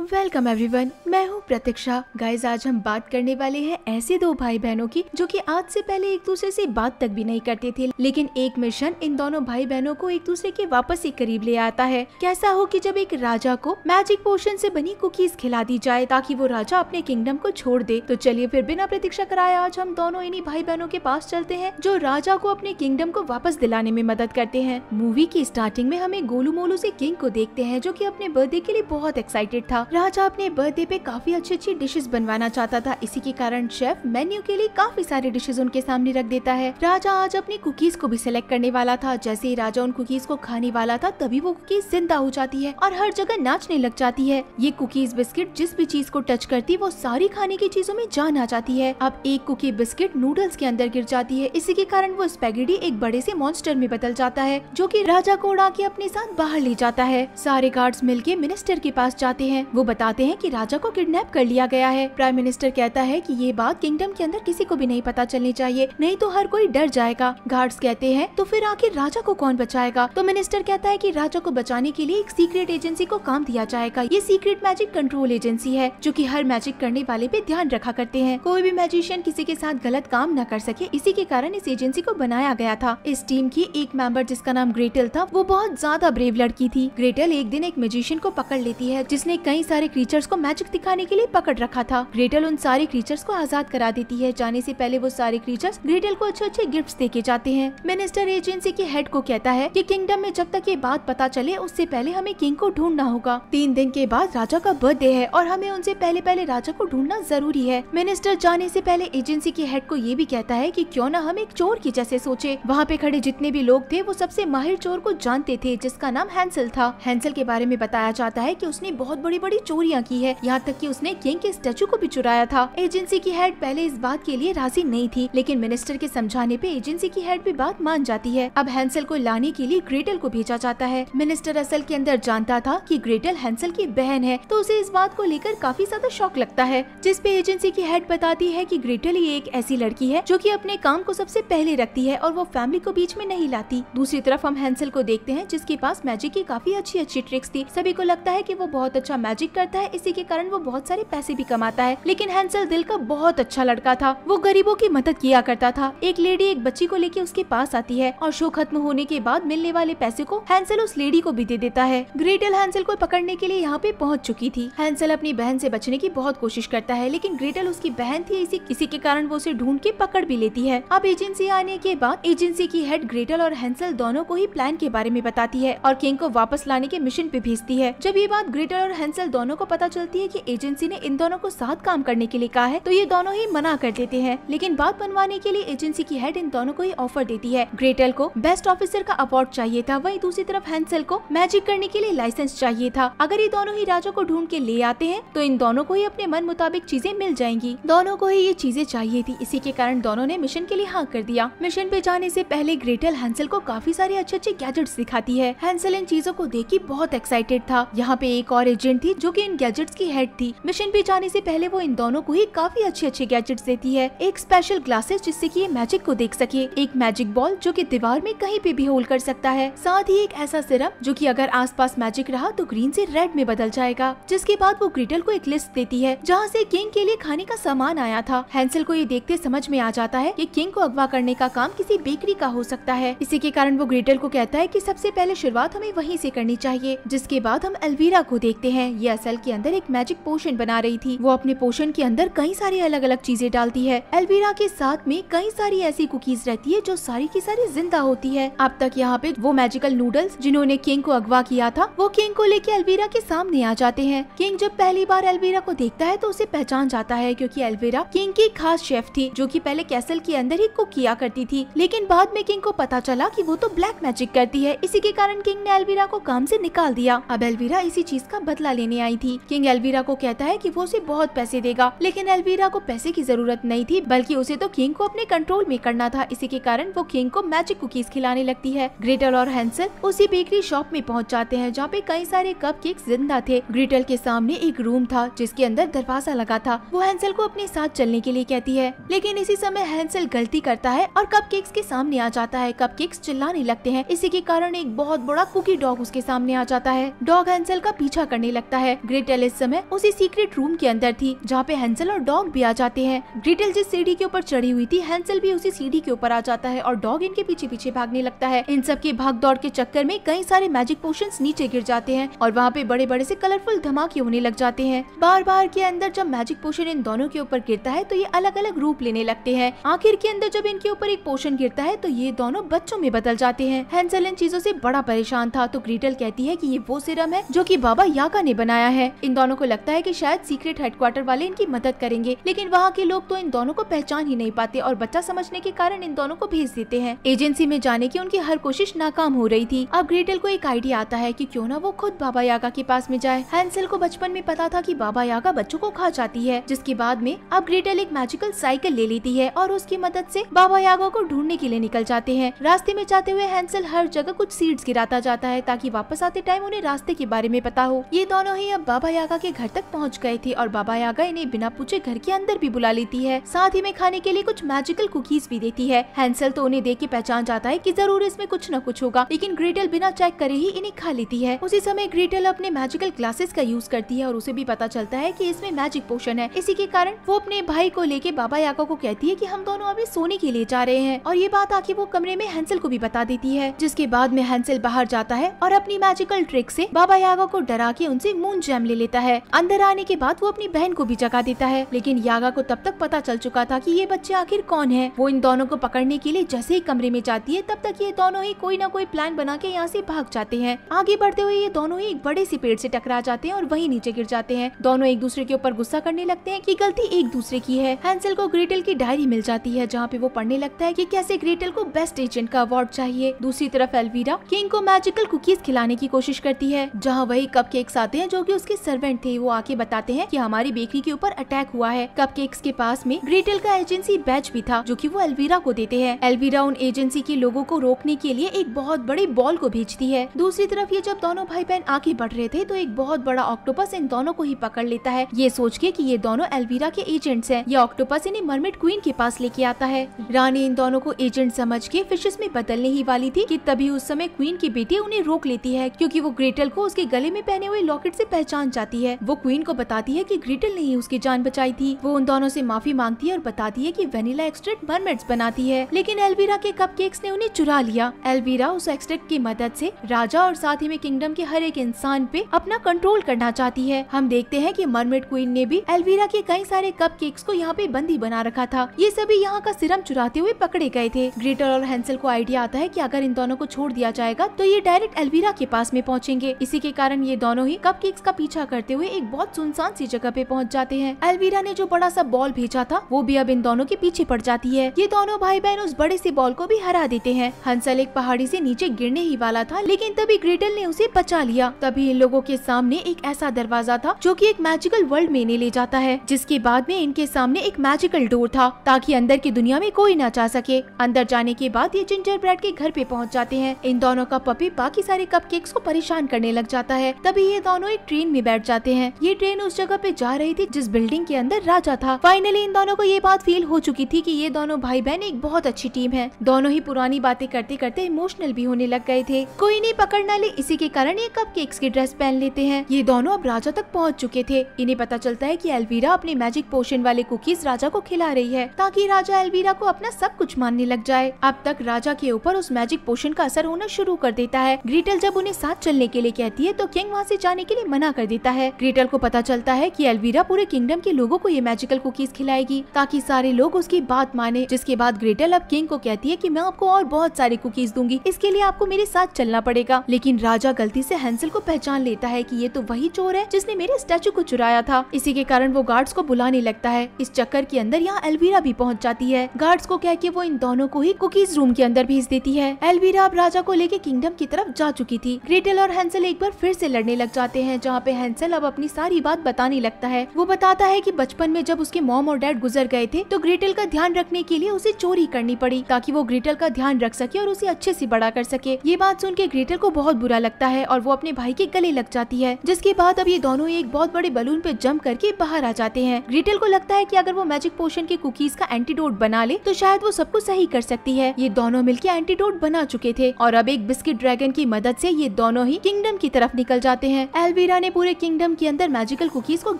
welcome everyone मैं हूँ प्रतीक्षा guys आज हम बात करने वाले हैं ऐसे दो भाई बहनों की जो कि आज से पहले एक दूसरे से बात तक भी नहीं करते थे लेकिन एक मिशन इन दोनों भाई बहनों को एक दूसरे के वापस ही करीब ले आता है कैसा हो कि जब एक राजा को मैजिक पोशन से बनी कुकीज खिला दी जाए ताकि वो राजा अपने किंगडम को छोड़ दे तो चलिए फिर बिना प्रतीक्षा कराए आज हम दोनों इन्हीं भाई बहनों के पास चलते हैं जो राजा को अपने किंगडम को वापस दिलाने में मदद करते हैं मूवी की स्टार्टिंग में हमें गोलू मोलू से किंग को देखते हैं जो की अपने बर्थडे के लिए बहुत एक्साइटेड था राजा अपने बर्थडे पे काफी अच्छी अच्छी डिशेस बनवाना चाहता था इसी के कारण शेफ मेन्यू के लिए काफी सारे डिशेज उनके सामने रख देता है राजा आज अपनी कुकीज को भी सिलेक्ट करने वाला था जैसे ही राजा उन कुकीज को खाने वाला था तभी वो कुकीज जिंदा हो जाती है और हर जगह नाचने लग जाती है ये कुकीज बिस्किट जिस भी चीज को टच करती वो सारी खाने की चीजों में जान आ जाती है अब एक कुकी बिस्किट नूडल्स के अंदर गिर जाती है इसी के कारण वो स्पेगेटी एक बड़े से मॉन्स्टर में बदल जाता है जो कि राजा को उड़ा के अपने साथ बाहर ले जाता है सारे गार्ड्स मिलके मिनिस्टर के पास जाते हैं वो बताते हैं कि राजा को किडनैप कर लिया गया है प्राइम मिनिस्टर कहता है कि ये बात किंगडम के अंदर किसी को भी नहीं पता चलनी चाहिए नहीं तो हर कोई डर जाएगा गार्ड्स कहते हैं तो फिर आखिर राजा को कौन बचाएगा तो मिनिस्टर कहता है की राजा को बचाने के लिए एक सीक्रेट एजेंसी को काम दिया जाएगा ये सीक्रेट मैजिक कंट्रोल एजेंसी है जो की हर मैजिक करने वाले पे ध्यान रखा करते हैं कोई भी मैजिशियन किसी के साथ गलत काम न कर सके इसी के कारण इस एजेंसी को बनाया गया था इस टीम की एक मेंबर जिसका नाम ग्रेटल था वो बहुत ज्यादा ब्रेव लड़की थी ग्रेटल एक दिन एक मैजिशियन को पकड़ लेती है जिसने कई कई सारे क्रीचर्स को मैजिक दिखाने के लिए पकड़ रखा था ग्रेटल उन सारे क्रीचर्स को आजाद करा देती है जाने से पहले वो सारे क्रीचर्स ग्रेटल को अच्छे अच्छे गिफ्ट देके जाते हैं मिनिस्टर एजेंसी के हेड को कहता है की किंगडम में जब तक ये बात पता चले उससे पहले हमें किंग को ढूंढना होगा तीन दिन के बाद राजा का बर्थडे है और हमें उनसे पहले पहले राजा को ढूंढना जरूरी है मिनिस्टर जाने से पहले एजेंसी के हेड को ये भी कहता है कि क्यों ना हम एक चोर की जैसे सोचे वहाँ पे खड़े जितने भी लोग थे वो सबसे माहिर चोर को जानते थे जिसका नाम हैंसल था हैंसल के बारे में बताया जाता है की उसने बहुत बड़ी बड़ी बड़ी चोरियाँ की है यहाँ तक की उसने किंग के स्टेचू को भी चुराया था एजेंसी की हेड पहले इस बात के लिए राजी नहीं थी लेकिन मिनिस्टर के समझाने पे एजेंसी की हेड भी बात मान जाती है अब हैंसल को लाने के लिए ग्रेटल को भेजा जाता है मिनिस्टर असल के अंदर जानता था कि ग्रेटल हैंसल की बहन है तो उसे इस बात को लेकर काफी ज्यादा शौक लगता है जिसपे एजेंसी की हेड बताती है कि ग्रेटल ही एक ऐसी लड़की है जो की अपने काम को सबसे पहले रखती है और वो फैमिली को बीच में नहीं लाती दूसरी तरफ हम हैंसल को देखते हैं जिसके पास मैजिक की काफी अच्छी अच्छी ट्रिक्स थी सभी को लगता है की वो बहुत अच्छा मैजिक मैजिक करता है इसी के कारण वो बहुत सारे पैसे भी कमाता है लेकिन हैंसल दिल का बहुत अच्छा लड़का था वो गरीबों की मदद किया करता था एक लेडी एक बच्ची को लेके उसके पास आती है और शो खत्म होने के बाद मिलने वाले पैसे को हैंसल उस लेडी को भी दे देता है ग्रेटल हैंसल को पकड़ने के लिए यहाँ पे पहुँच चुकी थी हैंसल अपनी बहन से बचने की बहुत कोशिश करता है लेकिन ग्रेटल उसकी बहन थी इसी इसी के कारण वो उसे ढूंढ के पकड़ भी लेती है अब एजेंसी आने के बाद एजेंसी की हेड ग्रेटल और हैंसल दोनों को ही प्लान के बारे में बताती है और किंग को वापस लाने के मिशन पे भेजती है जब ये बात ग्रेटल और हैंसल दोनों को पता चलती है कि एजेंसी ने इन दोनों को साथ काम करने के लिए कहा है तो ये दोनों ही मना कर देते हैं लेकिन बात बनवाने के लिए एजेंसी की हेड इन दोनों को ही ऑफर देती है ग्रेटल को बेस्ट ऑफिसर का अवार्ड चाहिए था वही दूसरी तरफ हैंसल को मैजिक करने के लिए लाइसेंस चाहिए था अगर ये दोनों ही राजा को ढूंढ के ले आते हैं तो इन दोनों को ही अपने मन मुताबिक चीजें मिल जाएंगी दोनों को ही ये चीजें चाहिए थी इसी के कारण दोनों ने मिशन के लिए हाँ कर दिया मिशन पे जाने से पहले ग्रेटल हैंसल को काफी सारे अच्छे अच्छे गैजेट्स दिखाती है हैंसल इन चीजों को देख के बहुत एक्साइटेड था यहाँ पे एक और एजेंट थी जो कि इन गैजेट्स की हेड थी मिशन पे जाने से पहले वो इन दोनों को ही काफी अच्छे अच्छे गैजेट्स देती है एक स्पेशल ग्लासेस जिससे कि ये मैजिक को देख सके एक मैजिक बॉल जो कि दीवार में कहीं पे भी होल्ड कर सकता है साथ ही एक ऐसा सिरप जो कि अगर आसपास मैजिक रहा तो ग्रीन से रेड में बदल जाएगा जिसके बाद वो ग्रीटल को एक लिस्ट देती है जहाँ से किंग के लिए खाने का सामान आया था हैंसल को ये देखते समझ में आ जाता है की किंग को अगवा करने का काम किसी बेकरी का हो सकता है इसी के कारण वो ग्रिटल को कहता है की सबसे पहले शुरुआत हमें वही ऐसी करनी चाहिए जिसके बाद हम एलवीरा को देखते हैं ये असल के अंदर एक मैजिक पोशन बना रही थी वो अपने पोशन के अंदर कई सारी अलग अलग चीजें डालती है एलवीरा के साथ में कई सारी ऐसी कुकीज रहती है जो सारी की सारी जिंदा होती है अब तक यहाँ पे वो मैजिकल नूडल्स जिन्होंने किंग को अगवा किया था वो किंग को लेके अलवीरा के सामने आ जाते हैं किंग जब पहली बार एलवीरा को देखता है तो उसे पहचान जाता है क्योंकि अलवीरा किंग की खास शेफ थी जो कि पहले कैसल के अंदर ही कुक किया करती थी लेकिन बाद में किंग को पता चला कि वो तो ब्लैक मैजिक करती है इसी के कारण किंग ने अलवीरा को काम से निकाल दिया अब अलवीरा इसी चीज का बदला लेने लेने आई थी किंग एलवीरा को कहता है की वो उसे बहुत पैसे देगा लेकिन एलवीरा को पैसे की जरूरत नहीं थी बल्कि उसे तो किंग को अपने कंट्रोल में करना था इसी के कारण वो किंग को मैजिक कुकीज खिलाने लगती है ग्रेटल और हैंसल उसी बेकरी शॉप में पहुँच जाते हैं जहाँ पे कई सारे कप जिंदा थे ग्रेटल के सामने एक रूम था जिसके अंदर दरवाजा लगा था वो हैंसल को अपने साथ चलने के लिए कहती है लेकिन इसी समय हैंसल गलती करता है और कप के सामने आ जाता है कप चिल्लाने लगते हैं इसी के कारण एक बहुत बड़ा कुकी डॉग उसके सामने आ जाता है डॉग हैंसल का पीछा करने लगता है है ग्रेटल इस समय उसी सीक्रेट रूम के अंदर थी जहाँ पे हैंसल और डॉग भी आ जाते हैं ग्रेटल जिस सीढ़ी के ऊपर चढ़ी हुई थी हैंसल भी उसी सीढ़ी के ऊपर आ जाता है और डॉग इनके पीछे पीछे भागने लगता है इन सब के भाग दौड़ के चक्कर में कई सारे मैजिक पोशन नीचे गिर जाते हैं और वहाँ पे बड़े बड़े ऐसी कलरफुल धमाके होने लग जाते हैं बार बार के अंदर जब मैजिक पोशन इन दोनों के ऊपर गिरता है तो ये अलग अलग रूप लेने लगते हैं आखिर के अंदर जब इनके ऊपर एक पोशन गिरता है तो ये दोनों बच्चों में बदल जाते हैं हैंसल इन चीजों से बड़ा परेशान था तो ग्रीटल कहती है कि ये वो सिरम है जो कि बाबा याका ने बना बनाया है इन दोनों को लगता है कि शायद सीक्रेट हेडक्वार्टर वाले इनकी मदद करेंगे लेकिन वहाँ के लोग तो इन दोनों को पहचान ही नहीं पाते और बच्चा समझने के कारण इन दोनों को भेज देते हैं एजेंसी में जाने की उनकी हर कोशिश नाकाम हो रही थी अब ग्रेटल को एक आइडिया आता है की क्यूँ न वो खुद बाबा यागा के पास में जाए हैंसल को बचपन में पता था की बाबा यागा बच्चों को खा जाती है जिसके बाद में अब ग्रेटल एक मैजिकल साइकिल ले लेती है और उसकी मदद से बाबा यागा को ढूंढने के लिए निकल जाते हैं रास्ते में जाते हुए हैंसल हर जगह कुछ सीड्स गिराता जाता है ताकि वापस आते टाइम उन्हें रास्ते के बारे में पता हो ये दोनों ही ही अब बाबा यागा के घर तक पहुंच गए थे और बाबा यागा इन्हें बिना पूछे घर के अंदर भी बुला लेती है साथ ही में खाने के लिए कुछ मैजिकल कुकीज भी देती है हैंसल तो उन्हें देख के पहचान जाता है की जरूर इसमें कुछ न कुछ होगा लेकिन ग्रेटल बिना चेक करे ही इन्हें खा लेती है उसी समय ग्रेटल अपने मैजिकल ग्लासेस का यूज करती है और उसे भी पता चलता है की इसमें मैजिक पोषण है इसी के कारण वो अपने भाई को लेके बाबा यागा को कहती है की हम दोनों अभी सोने के लिए जा रहे हैं और ये बात आके वो कमरे में हैंसल को भी बता देती है जिसके बाद में हैंसल बाहर जाता है और अपनी मैजिकल ट्रिक से बाबा यागा को डरा के उनसे मुंह खून जैम ले लेता है अंदर आने के बाद वो अपनी बहन को भी जगा देता है लेकिन यागा को तब तक पता चल चुका था की ये बच्चे आखिर कौन है वो इन दोनों को पकड़ने के लिए जैसे ही कमरे में जाती है तब तक ये दोनों ही कोई न कोई प्लान बना के यहाँ ऐसी भाग जाते हैं आगे बढ़ते हुए ये दोनों ही एक बड़े से पेड़ ऐसी टकरा जाते हैं और वही नीचे गिर जाते हैं दोनों एक दूसरे के ऊपर गुस्सा करने लगते हैं की गलती एक दूसरे की है हैंसल को ग्रेटल की डायरी मिल जाती है जहाँ पे वो पढ़ने लगता है की कैसे ग्रेटल को बेस्ट एजेंट का अवार्ड चाहिए दूसरी तरफ एलवीरा किंग को मैजिकल कुकीज खिलाने की कोशिश करती है जहाँ वही कप केक्स आते हैं जो कि उसके सर्वेंट थे वो आके बताते हैं कि हमारी बेकरी के ऊपर अटैक हुआ है कपकेक्स के पास में ग्रेटल का एजेंसी बैच भी था जो कि वो एलवीरा को देते हैं एलवीरा उन एजेंसी के लोगों को रोकने के लिए एक बहुत बड़े बॉल को भेजती है दूसरी तरफ ये जब दोनों भाई बहन आगे बढ़ रहे थे तो एक बहुत बड़ा ऑक्टोपस इन दोनों को ही पकड़ लेता है ये सोच के की ये दोनों एलवीरा के एजेंट है ये ऑक्टोपस इन्हें मरमिट क्वीन के पास लेके आता है रानी इन दोनों को एजेंट समझ के फिशेस में बदलने ही वाली थी की तभी उस समय क्वीन की बेटी उन्हें रोक लेती है क्यूँकी वो ग्रेटल को उसके गले में पहने हुए लॉकेट ऐसी पहचान जाती है वो क्वीन को बताती है कि ग्रीटल ने ही उसकी जान बचाई थी वो उन दोनों से माफी मांगती है और बताती है कि वेनिला एक्सट्रेक्ट मरमेड्स बनाती है लेकिन एलवीरा के कप ने उन्हें चुरा लिया एलवीरा उस एक्सट्रेक्ट की मदद से राजा और साथ ही में किंगडम के हर एक इंसान पे अपना कंट्रोल करना चाहती है हम देखते हैं कि मरमेड क्वीन ने भी एलवीरा के कई सारे कप को यहाँ पे बंदी बना रखा था ये सभी यहाँ का सिरम चुराते हुए पकड़े गए थे ग्रीटर और हैंसल को आइडिया आता है कि अगर इन दोनों को छोड़ दिया जाएगा तो ये डायरेक्ट एलवीरा के पास में पहुँचेंगे इसी के कारण ये दोनों ही कप का पीछा करते हुए एक बहुत सुनसान सी जगह पे पहुंच जाते हैं एलवीरा ने जो बड़ा सा बॉल भेजा था वो भी अब इन दोनों के पीछे पड़ जाती है ये दोनों भाई बहन उस बड़े से बॉल को भी हरा देते हैं हंसल एक पहाड़ी से नीचे गिरने ही वाला था लेकिन तभी ग्रेटल ने उसे बचा लिया तभी इन लोगों के सामने एक ऐसा दरवाजा था जो की एक मैजिकल वर्ल्ड में इन्हें ले जाता है जिसके बाद में इनके सामने एक मैजिकल डोर था ताकि अंदर की दुनिया में कोई ना जा सके अंदर जाने के बाद ये जिंजर ब्रेड के घर पे पहुँच जाते हैं इन दोनों का पपी बाकी सारे कप को परेशान करने लग जाता है तभी ये दोनों ट्रेन में बैठ जाते हैं ये ट्रेन उस जगह पे जा रही थी जिस बिल्डिंग के अंदर राजा था फाइनली इन दोनों को ये बात फील हो चुकी थी की ये दोनों भाई बहन एक बहुत अच्छी टीम है दोनों ही पुरानी बातें करते करते इमोशनल भी होने लग गए थे कोई नहीं पकड़ना ले इसी के कारण ये कप केक्स की ड्रेस पहन लेते हैं ये दोनों अब राजा तक पहुँच चुके थे इन्हें पता चलता है की एलवीरा अपने मैजिक पोषण वाले कुकीज राजा को खिला रही है ताकि राजा एलवीरा को अपना सब कुछ मानने लग जाए अब तक राजा के ऊपर उस मैजिक पोषण का असर होना शुरू कर देता है ग्रीटल जब उन्हें साथ चलने के लिए कहती है तो किंग वहाँ से जाने के लिए मना कर देता है ग्रेटल को पता चलता है कि एलवीरा पूरे किंगडम के लोगों को ये मैजिकल कुकीज खिलाएगी ताकि सारे लोग उसकी बात माने जिसके बाद ग्रेटल अब किंग को कहती है कि मैं आपको और बहुत सारी कुकीज दूंगी इसके लिए आपको मेरे साथ चलना पड़ेगा लेकिन राजा गलती से हैंसल को पहचान लेता है कि ये तो वही चोर है जिसने मेरे स्टैचू को चुराया था इसी के कारण वो गार्ड्स को बुलाने लगता है इस चक्कर के अंदर यहाँ एलवीरा भी पहुँच जाती है गार्ड्स को कह के वो इन दोनों को ही कुकीज रूम के अंदर भेज देती है एलवीरा अब राजा को लेके किंगडम की तरफ जा चुकी थी ग्रेटल और हैंसल एक बार फिर से लड़ने लग जाते हैं जहाँ पे हैंसल अब अपनी सारी बात बताने लगता है वो बताता है की बचपन में जब उसके मॉम और डैड गुजर गए थे तो ग्रेटल का ध्यान रखने के लिए उसे चोरी करनी पड़ी ताकि वो ग्रेटल का ध्यान रख सके और उसे अच्छे से बड़ा कर सके ये बात सुन के ग्रेटल को बहुत बुरा लगता है और वो अपने भाई के गले लग जाती है जिसके बाद अब ये दोनों एक बहुत बड़े बलून पे जम करके बाहर आ जाते हैं ग्रेटल को लगता है की अगर वो मैजिक पोशन के कुकीज का एंटीडोट बना ले तो शायद वो सबको सही कर सकती है ये दोनों मिलकर एंटीडोट बना चुके थे और अब एक बिस्किट ड्रैगन की मदद से ये दोनों ही किंगडम की तरफ निकल जाते हैं एलवीरा एल्विरा ने पूरे किंगडम के अंदर मैजिकल कुकीज को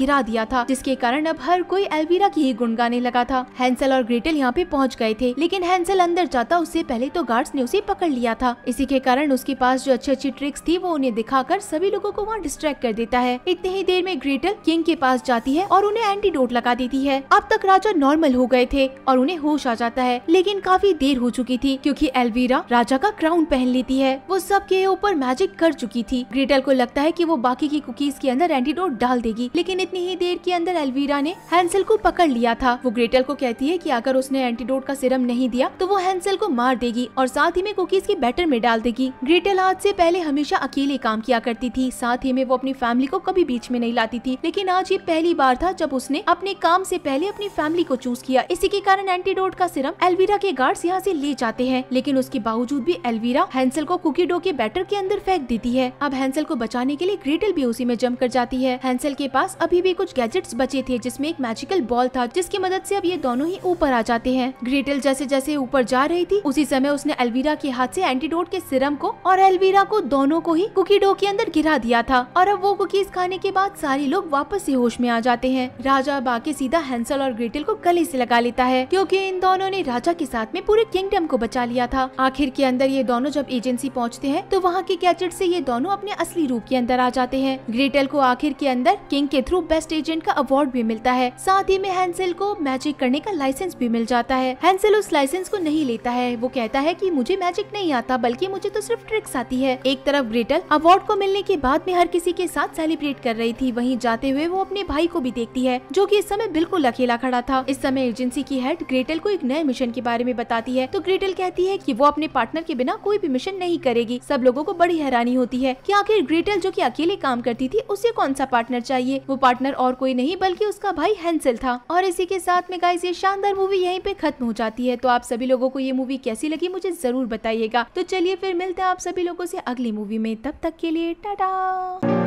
गिरा दिया था जिसके कारण अब हर कोई एलवीरा की ही गुण गाने लगा था हैंसल और ग्रेटल यहाँ पे पहुँच गए थे लेकिन हैंसल अंदर जाता उससे पहले तो गार्ड्स ने उसे पकड़ लिया था इसी के कारण उसके पास जो अच्छी अच्छी ट्रिक्स थी वो उन्हें दिखाकर सभी लोगों को वहाँ डिस्ट्रैक्ट कर देता है इतने ही देर में ग्रेटल किंग के पास जाती है और उन्हें एंटीडोट लगा देती है अब तक राजा नॉर्मल हो गए थे और उन्हें होश आ जाता है लेकिन काफी देर हो चुकी थी क्योंकि एल्वीरा राजा का क्राउन पहन लेती है वो सबके ऊपर मैजिक कर चुकी थी ग्रेटल को लगता है कि वो बाकी की की कुकीज के अंदर एंटीडोट डाल देगी लेकिन इतनी ही देर के अंदर एलवीरा ने हैंसल को पकड़ लिया था वो ग्रेटल को कहती है की अगर उसने एंटीडोट का सिरम नहीं दिया तो वो हैंसल को मार देगी और साथ ही में कुकीज के बैटर में डाल देगी ग्रेटल आज से पहले हमेशा अकेले काम किया करती थी साथ ही में वो अपनी फैमिली को कभी बीच में नहीं लाती थी लेकिन आज ये पहली बार था जब उसने अपने काम ऐसी पहले अपनी फैमिली को चूज किया इसी के कारण एंटीडोट का सिरम एलवीरा के गार्ड यहाँ ऐसी ले जाते हैं लेकिन उसके बावजूद भी एलवीरा हैंसल को कुकी डो के बैटर के अंदर फेंक देती है अब हैंसल को बचाने के लिए ग्रेटल भी उसी में जम कर जाती है हैंसल के पास अभी भी कुछ गैजेट्स बचे थे जिसमें एक मैजिकल बॉल था जिसकी मदद से अब ये दोनों ही ऊपर आ जाते हैं ग्रेटल जैसे जैसे ऊपर जा रही थी उसी समय उसने एलवीरा के हाथ से एंटीडोट के सिरम को और अलवीरा को दोनों को ही कुकी डो के अंदर गिरा दिया था और अब वो कुकीज खाने के बाद सारे लोग वापस ऐसी होश में आ जाते हैं राजा अब आके सीधा हैंसल और ग्रेटल को गले ऐसी लगा लेता है क्यूँकी इन दोनों ने राजा के साथ में पूरे किंगडम को बचा लिया था आखिर के अंदर ये दोनों जब एजेंसी पहुँचते हैं तो वहाँ के गैजेट ऐसी ये दोनों अपने असली रूप के अंदर आ जाते हैं ग्रेटल को आखिर के अंदर किंग के थ्रू बेस्ट एजेंट का अवार्ड भी मिलता है साथ ही में हैंसिल को मैजिक करने का लाइसेंस भी मिल जाता है हैंसिल उस लाइसेंस को नहीं लेता है वो कहता है की मुझे मैजिक नहीं आता बल्कि मुझे तो सिर्फ ट्रिक्स आती है एक तरफ ग्रेटल अवार्ड को मिलने के बाद में हर किसी के साथ सेलिब्रेट कर रही थी वही जाते हुए वो अपने भाई को भी देखती है जो की इस समय बिल्कुल अकेला खड़ा था इस समय एजेंसी की हेड ग्रेटल को एक नए मिशन के बारे में बताती है तो ग्रेटल कहती है कि वो अपने पार्टनर के बिना कोई भी मिशन नहीं करेगी सब लोगों को बड़ी हैरानी होती है कि आखिर ग्रेटल जो कि अकेले काम करती थी उसे कौन सा पार्टनर चाहिए वो पार्टनर और कोई नहीं बल्कि उसका भाई हैंसल था और इसी के साथ में गाइज ये शानदार मूवी यहीं पे खत्म हो जाती है तो आप सभी लोगों को ये मूवी कैसी लगी मुझे जरूर बताइएगा तो चलिए फिर मिलते हैं आप सभी लोगों से अगली मूवी में तब तक के लिए टाटा